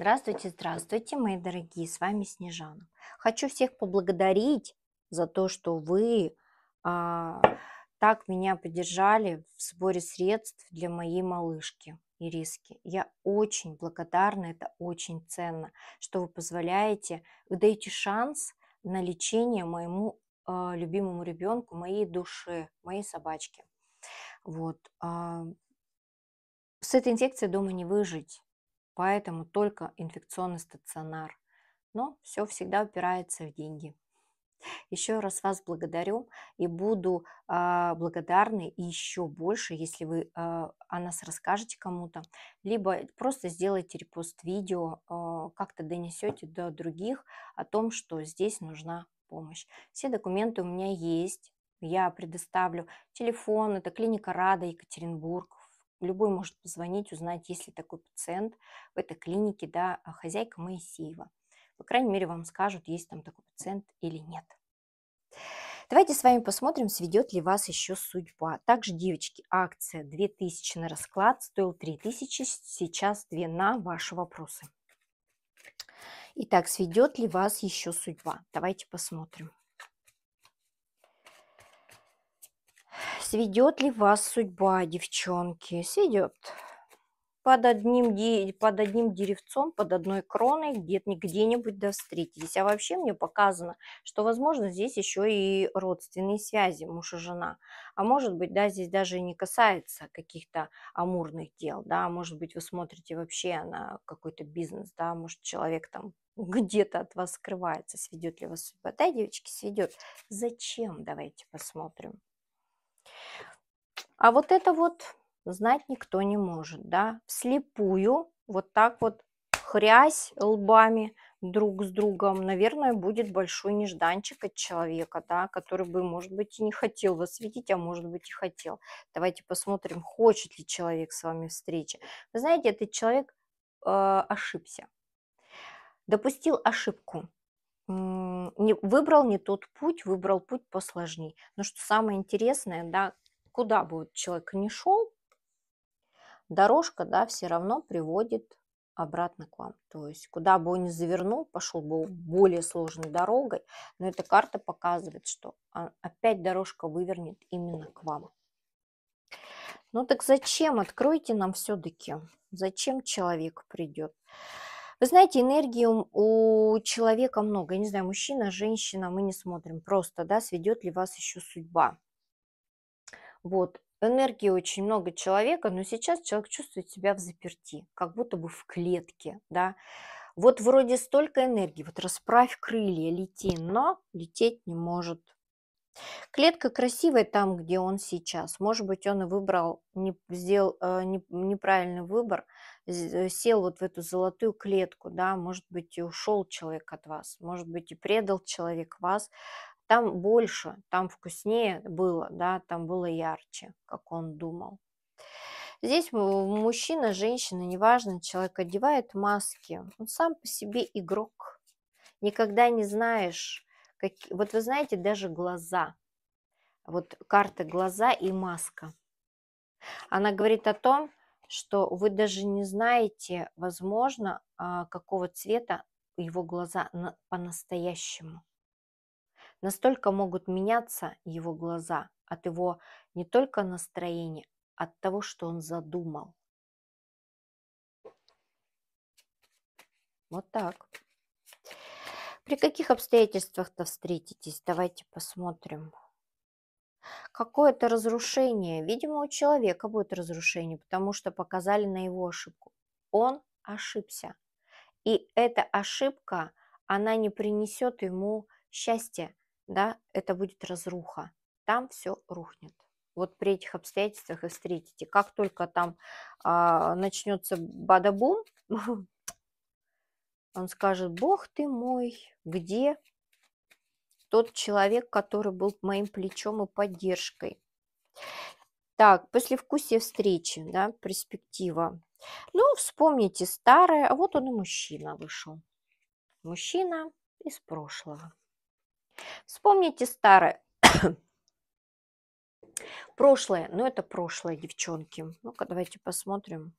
Здравствуйте, здравствуйте, мои дорогие, с вами Снежана. Хочу всех поблагодарить за то, что вы а, так меня поддержали в сборе средств для моей малышки ириски. Я очень благодарна, это очень ценно, что вы позволяете, вы даете шанс на лечение моему э, любимому ребенку, моей душе, моей собачке. Вот. Э, с этой инфекцией дома не выжить поэтому только инфекционный стационар. Но все всегда упирается в деньги. Еще раз вас благодарю и буду э, благодарна еще больше, если вы э, о нас расскажете кому-то, либо просто сделайте репост видео, э, как-то донесете до других о том, что здесь нужна помощь. Все документы у меня есть, я предоставлю телефон, это клиника Рада, Екатеринбург, любой может позвонить, узнать, есть ли такой пациент в этой клинике, да, а хозяйка Моисеева. По крайней мере, вам скажут, есть там такой пациент или нет. Давайте с вами посмотрим, сведет ли вас еще судьба. Также, девочки, акция 2000 на расклад, стоил 3000, сейчас 2 на ваши вопросы. Итак, сведет ли вас еще судьба? Давайте посмотрим. сведет ли вас судьба, девчонки? Сведет. Под одним, де... под одним деревцом, под одной кроной где-то где-нибудь да встретитесь. А вообще мне показано, что, возможно, здесь еще и родственные связи муж и жена. А может быть, да, здесь даже не касается каких-то амурных дел, да. Может быть, вы смотрите вообще на какой-то бизнес, да. Может, человек там где-то от вас скрывается, сведет ли вас судьба. Да, девочки, сведет. Зачем? Давайте посмотрим. А вот это вот знать никто не может, да, вслепую вот так вот хрясь лбами друг с другом, наверное, будет большой нежданчик от человека, да, который бы, может быть, и не хотел вас видеть, а может быть, и хотел. Давайте посмотрим, хочет ли человек с вами встречи. Вы знаете, этот человек э, ошибся, допустил ошибку, не, выбрал не тот путь, выбрал путь посложнее. Но что самое интересное, да, куда бы человек ни шел, дорожка, да, все равно приводит обратно к вам. То есть, куда бы он ни завернул, пошел бы более сложной дорогой, но эта карта показывает, что а, опять дорожка вывернет именно к вам. Ну так зачем? Откройте нам все-таки. Зачем человек придет? Вы знаете, энергии у человека много. Я не знаю, мужчина, женщина, мы не смотрим. Просто, да, сведет ли вас еще судьба. Вот. Энергии очень много человека, но сейчас человек чувствует себя в заперти, как будто бы в клетке, да. Вот вроде столько энергии, вот расправь крылья, лети, но лететь не может. Клетка красивая там, где он сейчас. Может быть, он и выбрал, не, сделал э, не, неправильный выбор, э, сел вот в эту золотую клетку, да, может быть, и ушел человек от вас, может быть, и предал человек вас, там больше, там вкуснее было, да, там было ярче, как он думал. Здесь мужчина, женщина, неважно, человек одевает маски. Он сам по себе игрок. Никогда не знаешь, как... вот вы знаете, даже глаза. Вот карта глаза и маска. Она говорит о том, что вы даже не знаете, возможно, а, какого цвета его глаза по-настоящему. Настолько могут меняться его глаза от его не только настроения, от того, что он задумал. Вот так. При каких обстоятельствах-то встретитесь? Давайте посмотрим. Какое-то разрушение. Видимо, у человека будет разрушение, потому что показали на его ошибку. Он ошибся. И эта ошибка, она не принесет ему счастья да, это будет разруха. Там все рухнет. Вот при этих обстоятельствах и встретите. Как только там а, начнется бадабум, он скажет, бог ты мой, где тот человек, который был моим плечом и поддержкой. Так, после послевкусие встречи, да, перспектива. Ну, вспомните старое, а вот он и мужчина вышел. Мужчина из прошлого. Вспомните старое. прошлое. Ну, это прошлое, девчонки. Ну-ка, давайте посмотрим.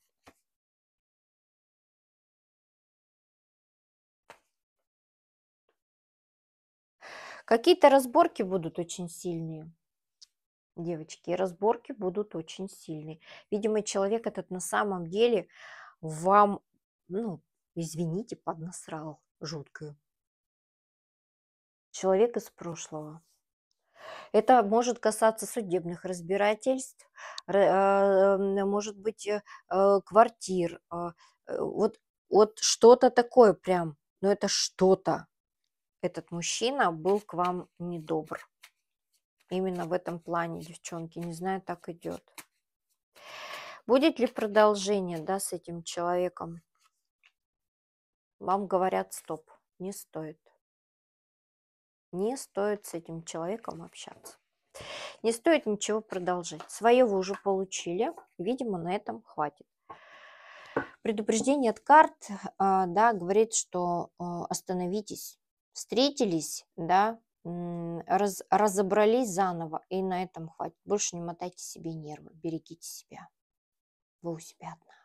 Какие-то разборки будут очень сильные, девочки. Разборки будут очень сильные. Видимо, человек этот на самом деле вам, ну, извините, поднасрал жуткую человек из прошлого. Это может касаться судебных разбирательств, э, может быть, э, э, квартир. Вот, вот что-то такое прям, но это что-то. Этот мужчина был к вам недобр. Именно в этом плане, девчонки, не знаю, так идет. Будет ли продолжение, да, с этим человеком? Вам говорят, стоп, не стоит не стоит с этим человеком общаться. Не стоит ничего продолжать. Свое вы уже получили, видимо, на этом хватит. Предупреждение от карт, а, да, говорит, что а, остановитесь, встретились, да, раз, разобрались заново, и на этом хватит. Больше не мотайте себе нервы, берегите себя. Вы у себя одна.